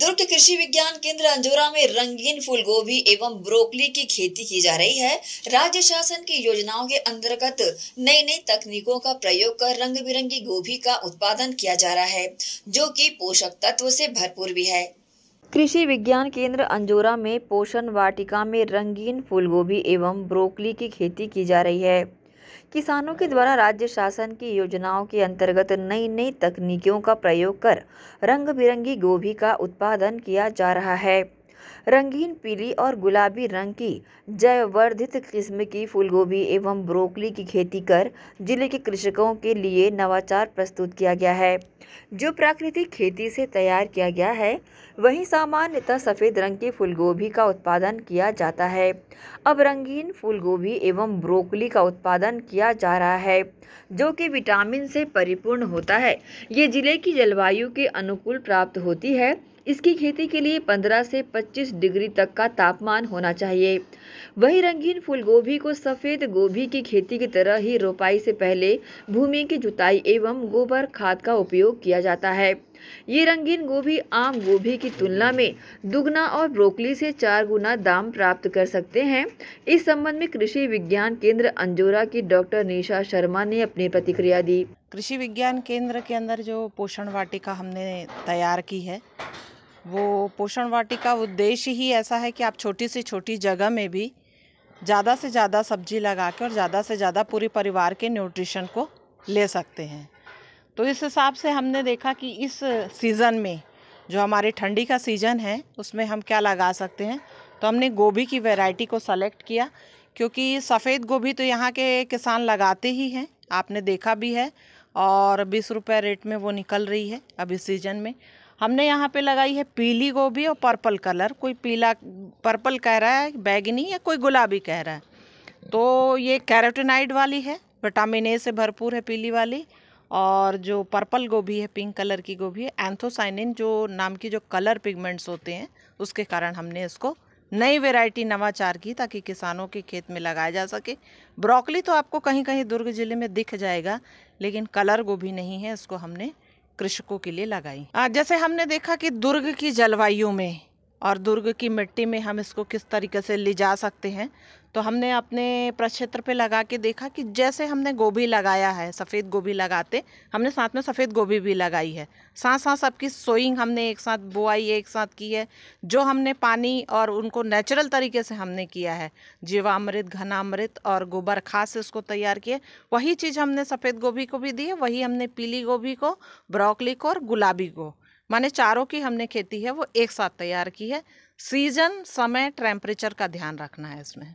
दुर्ग कृषि विज्ञान केंद्र अंजोरा में रंगीन फूलगोभी एवं ब्रोकली की खेती की जा रही है राज्य शासन की योजनाओं के अंतर्गत नई नई तकनीकों का प्रयोग कर रंग बिरंगी गोभी का उत्पादन किया जा रहा है जो कि पोषक तत्व से भरपूर भी है कृषि विज्ञान केंद्र अंजोरा में पोषण वाटिका में रंगीन फूलगोभी एवं ब्रोकली की खेती की जा रही है किसानों के द्वारा राज्य शासन की योजनाओं के अंतर्गत नई नई तकनीकियों का प्रयोग कर रंग बिरंगी गोभी का उत्पादन किया जा रहा है रंगीन पीली और गुलाबी रंग की जैववर्धित किस्म की फूलगोभी एवं ब्रोकली की खेती कर जिले के कृषकों के लिए नवाचार प्रस्तुत किया गया है जो प्राकृतिक खेती से तैयार किया गया है वही सामान्यतः सफ़ेद रंग की फूलगोभी का उत्पादन किया जाता है अब रंगीन फूलगोभी एवं ब्रोकली का उत्पादन किया जा रहा है जो कि विटामिन से परिपूर्ण होता है ये जिले की जलवायु के अनुकूल प्राप्त होती है इसकी खेती के लिए 15 से 25 डिग्री तक का तापमान होना चाहिए वही रंगीन फूल गोभी को सफ़ेद गोभी की खेती की तरह ही रोपाई से पहले भूमि की जुताई एवं गोबर खाद का उपयोग किया जाता है ये रंगीन गोभी आम गोभी की तुलना में दुगना और ब्रोकली से चार गुना दाम प्राप्त कर सकते हैं इस संबंध में कृषि विज्ञान केंद्र अंजोरा की डॉक्टर निशा शर्मा ने अपनी प्रतिक्रिया दी कृषि विज्ञान केंद्र के अंदर जो पोषण वाटिका हमने तैयार की है वो पोषण वाटिका उद्देश्य ही ऐसा है कि आप छोटी से छोटी जगह में भी ज़्यादा से ज़्यादा सब्जी लगा के और ज़्यादा से ज़्यादा पूरे परिवार के न्यूट्रिशन को ले सकते हैं तो इस हिसाब से हमने देखा कि इस सीज़न में जो हमारे ठंडी का सीज़न है उसमें हम क्या लगा सकते हैं तो हमने गोभी की वैरायटी को सेलेक्ट किया क्योंकि सफ़ेद गोभी तो यहाँ के किसान लगाते ही हैं आपने देखा भी है और बीस रुपये रेट में वो निकल रही है अभी सीजन में हमने यहाँ पे लगाई है पीली गोभी और पर्पल कलर कोई पीला पर्पल कह रहा है बैगनी या कोई गुलाबी कह रहा है तो ये कैरोटिनाइड वाली है विटामिन ए से भरपूर है पीली वाली और जो पर्पल गोभी है पिंक कलर की गोभी है एंथोसाइनिन जो नाम की जो कलर पिगमेंट्स होते हैं उसके कारण हमने इसको नई वेराइटी नवाचार की ताकि किसानों के खेत में लगाया जा सके ब्रोकली तो आपको कहीं कहीं दुर्ग ज़िले में दिख जाएगा लेकिन कलर गोभी नहीं है इसको हमने कृषकों के लिए लगाई आज जैसे हमने देखा कि दुर्ग की जलवायु में और दुर्ग की मिट्टी में हम इसको किस तरीके से ले जा सकते हैं तो हमने अपने प्रक्षेत्र पे लगा के देखा कि जैसे हमने गोभी लगाया है सफ़ेद गोभी लगाते हमने साथ में सफ़ेद गोभी भी लगाई है साथ साथ सबकी सोइंग हमने एक साथ बुआई एक साथ की है जो हमने पानी और उनको नेचुरल तरीके से हमने किया है जीवामृत घनामृत और गोबर खास से उसको तैयार किए वही चीज़ हमने सफ़ेद गोभी को भी दी है वही हमने पीली गोभी को ब्रोकली को और गुलाबी को माने चारों की हमने खेती है वो एक साथ तैयार की है सीजन समय टेम्परेचर का ध्यान रखना है इसमें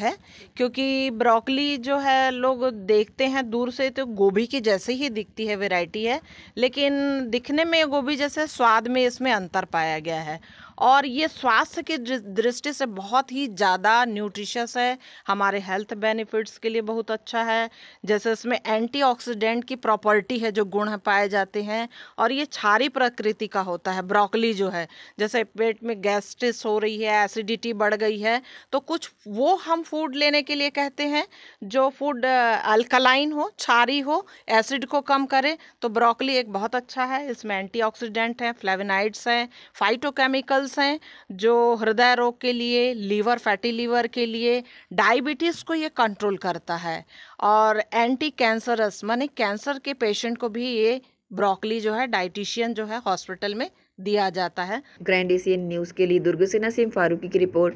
है क्योंकि ब्रोकली जो है लोग देखते हैं दूर से तो गोभी की जैसे ही दिखती है वैरायटी है लेकिन दिखने में गोभी जैसे स्वाद में इसमें अंतर पाया गया है और ये स्वास्थ्य के दृष्टि से बहुत ही ज़्यादा न्यूट्रिशियस है हमारे हेल्थ बेनिफिट्स के लिए बहुत अच्छा है जैसे इसमें एंटीऑक्सीडेंट की प्रॉपर्टी है जो गुण पाए जाते हैं और ये छारी प्रकृति का होता है ब्रोकली जो है जैसे पेट में गैस्ट्रिस हो रही है एसिडिटी बढ़ गई है तो कुछ वो हम फूड लेने के लिए कहते हैं जो फूड अल्कलाइन हो छारी हो एसिड को कम करे तो ब्रोकली एक बहुत अच्छा है इसमें एंटीऑक्सीडेंट है फ्लेविनाइड्स हैं फाइटोकेमिकल्स मेडिसिंस हैं जो हृदय रोग के लिए लीवर फैटी लीवर के लिए डायबिटीज़ को ये कंट्रोल करता है और एंटी कैंसरस माने कैंसर के पेशेंट को भी ये ब्रोकली जो है डाइटिशियन जो है हॉस्पिटल में दिया जाता है ग्रैंड एशियन न्यूज़ के लिए दुर्ग सिन्हा सिंह फारूकी की रिपोर्ट